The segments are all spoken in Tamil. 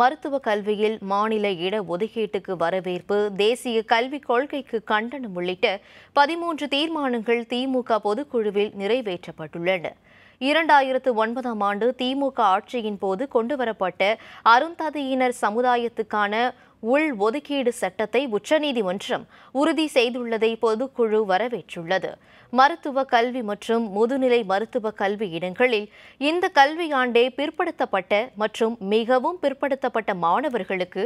மருத்துவ கல்வியில் மாநில இட ஒதுக்கீட்டுக்கு வரவேற்பு தேசிய கல்விக் கொள்கைக்கு கண்டனம் உள்ளிட்ட பதிமூன்று தீர்மானங்கள் திமுக பொதுக்குழுவில் நிறைவேற்றப்பட்டுள்ளன இரண்டாயிரத்து ஒன்பதாம் ஆண்டு திமுக ஆட்சியின் போது கொண்டுவரப்பட்ட அருந்ததியினர் சமுதாயத்துக்கான உள் ஒதுக்கீடு சட்டத்தை உச்சநீதிமன்றம் உறுதி செய்துள்ளதை பொதுக்குழு வரவேற்றுள்ளது மருத்துவ கல்வி மற்றும் முதுநிலை மருத்துவ கல்வி இடங்களில் இந்த கல்வியாண்டே பிற்படுத்தப்பட்ட மற்றும் மிகவும் பிற்படுத்தப்பட்ட மாணவர்களுக்கு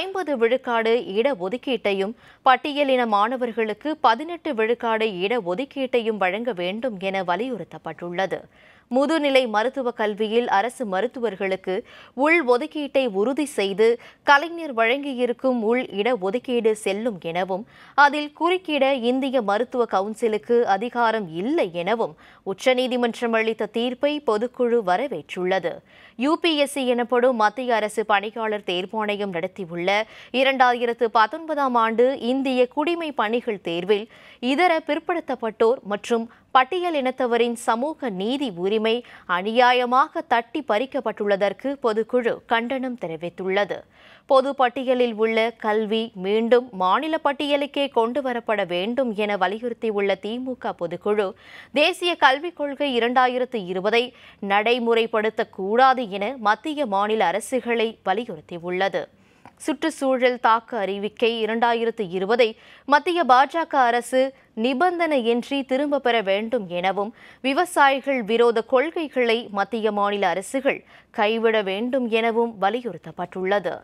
ஐம்பது விழுக்காடு இட ஒதுக்கீட்டையும் பட்டியலின மாணவர்களுக்கு பதினெட்டு விழுக்காடு இட ஒதுக்கீட்டையும் வழங்க வேண்டும் என வலியுறுத்தப்பட்டுள்ளது முதுநிலை மருத்துவ கல்வியில் அரசு மருத்துவர்களுக்கு உள் ஒதுக்கீட்டை உறுதி செய்து கலைஞர் வழங்கியிருக்கும் உள் இட ஒதுக்கீடு செல்லும் எனவும் அதில் குறுக்கிட இந்திய மருத்துவ கவுன்சிலுக்கு அதிகாரம் இல்லை எனவும் உச்சநீதிமன்றம் அளித்த தீர்ப்பை பொதுக்குழு வரவேற்றுள்ளது யுபிஎஸ்சி எனப்படும் மத்திய அரசு பணியாளர் தேர்வாணையம் நடத்தியுள்ள இரண்டாயிரத்து பத்தொன்பதாம் ஆண்டு இந்திய குடிமை பணிகள் தேர்வில் இதர பிற்படுத்தப்பட்டோர் மற்றும் பட்டியல் இனத்தவரின் சமூக நீதி உரிமை அநியாயமாக தட்டி பறிக்கப்பட்டுள்ளதற்கு பொதுக்குழு கண்டனம் தெரிவித்துள்ளது பொது பட்டியலில் உள்ள கல்வி மீண்டும் மாநில பட்டியலுக்கே கொண்டு வரப்பட வேண்டும் என வலியுறுத்தியுள்ள திமுக பொதுக்குழு தேசிய கல்விக் கொள்கை இரண்டாயிரத்து இருபதை நடைமுறைப்படுத்தக்கூடாது என மத்திய மாநில அரசுகளை வலியுறுத்தியுள்ளது சுற்றுச்சூழல் தாக்க அறிவிக்கை இரண்டாயிரத்து இருபதை மத்திய பாஜக அரசு நிபந்தனையின்றி திரும்ப பெற வேண்டும் எனவும் விவசாயிகள் விரோத கொள்கைகளை மத்திய மாநில அரசுகள் கைவிட வேண்டும் எனவும் வலியுறுத்தப்பட்டுள்ளது